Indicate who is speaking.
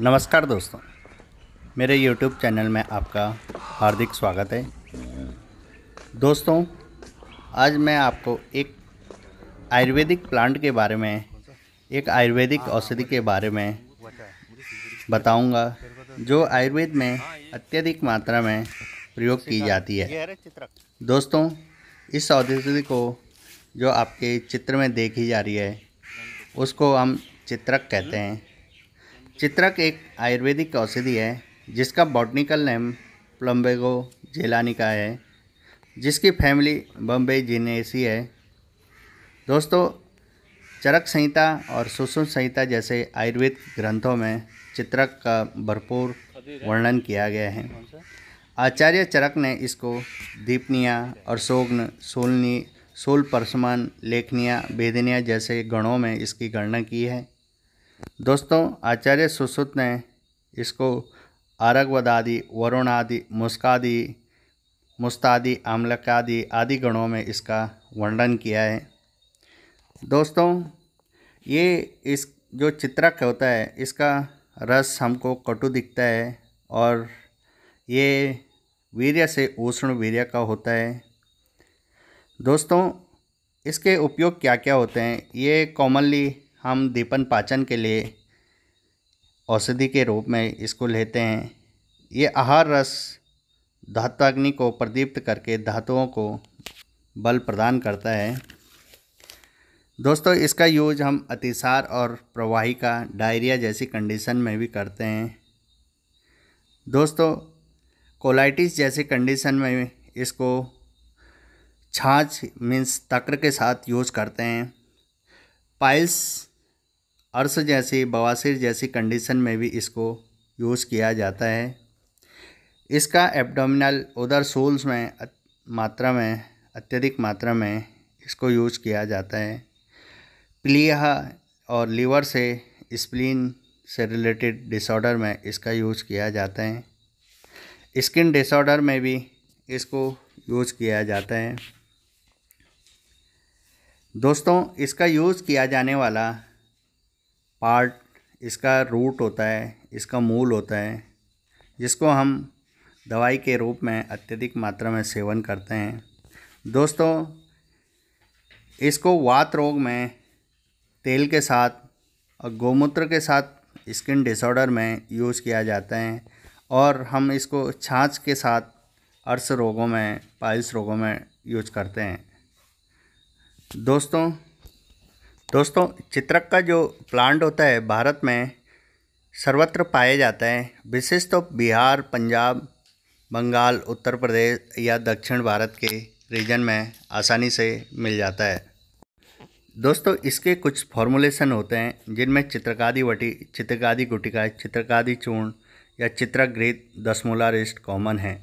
Speaker 1: नमस्कार दोस्तों मेरे YouTube चैनल में आपका हार्दिक स्वागत है दोस्तों आज मैं आपको एक आयुर्वेदिक प्लांट के बारे में एक आयुर्वेदिक औषधि के बारे में बताऊंगा जो आयुर्वेद में अत्यधिक मात्रा में प्रयोग की जाती है दोस्तों इस औषधि को जो आपके चित्र में देखी जा रही है उसको हम चित्रक कहते हैं चित्रक एक आयुर्वेदिक औषधि है जिसका बॉटनिकल नेम प्लम्बेगो जेलानिका है जिसकी फैमिली बम्बे जिनेसी है दोस्तों चरक संहिता और सुषुम संहिता जैसे आयुर्वेद ग्रंथों में चित्रक का भरपूर वर्णन किया गया है आचार्य चरक ने इसको दीपनिया और सोग्न सोलनी सोल परसमान लेखनिया बेदनिया जैसे गणों में इसकी गणना की है दोस्तों आचार्य सुश्रुत ने इसको वरुण वरुणादि मुस्कादि मुस्तादि आमलकादि आदि गणों में इसका वर्णन किया है दोस्तों ये इस जो चित्रक होता है इसका रस हमको कटु दिखता है और ये वीर्य से उष्ण वीर्य का होता है दोस्तों इसके उपयोग क्या क्या होते हैं ये कॉमनली हम दीपन पाचन के लिए औषधि के रूप में इसको लेते हैं ये आहार रस धातुग्नि को प्रदीप्त करके धातुओं को बल प्रदान करता है दोस्तों इसका यूज हम अतिसार और प्रवाहिका डायरिया जैसी कंडीशन में भी करते हैं दोस्तों कोलाइटिस जैसी कंडीशन में इसको छाछ मीन्स तक्र के साथ यूज करते हैं पाइल्स अर्स जैसी बवासीर जैसी कंडीशन में भी इसको यूज़ किया जाता है इसका एब्डोमिनल उधर सोल्स में मात्रा में अत्यधिक मात्रा में इसको यूज किया जाता है प्लीहा और लीवर से स्प्लीन से रिलेटेड डिसऑर्डर में इसका यूज किया जाता है स्किन डिसऑर्डर में भी इसको यूज किया जाता है दोस्तों इसका यूज़ किया जाने वाला पार्ट इसका रूट होता है इसका मूल होता है जिसको हम दवाई के रूप में अत्यधिक मात्रा में सेवन करते हैं दोस्तों इसको वात रोग में तेल के साथ और गोमूत्र के साथ स्किन डिसऑर्डर में यूज़ किया जाता है और हम इसको छाछ के साथ अर्स रोगों में पाइल्स रोगों में यूज करते हैं दोस्तों दोस्तों चित्रक का जो प्लांट होता है भारत में सर्वत्र पाया जाता है विशेष तो बिहार पंजाब बंगाल उत्तर प्रदेश या दक्षिण भारत के रीजन में आसानी से मिल जाता है दोस्तों इसके कुछ फॉर्मूलेशन होते हैं जिनमें चित्रकादि वटी चित्रकादी गुटिका चित्रकादि चूर्ण या चित्रक गृह दसमूला रिस्ट कॉमन है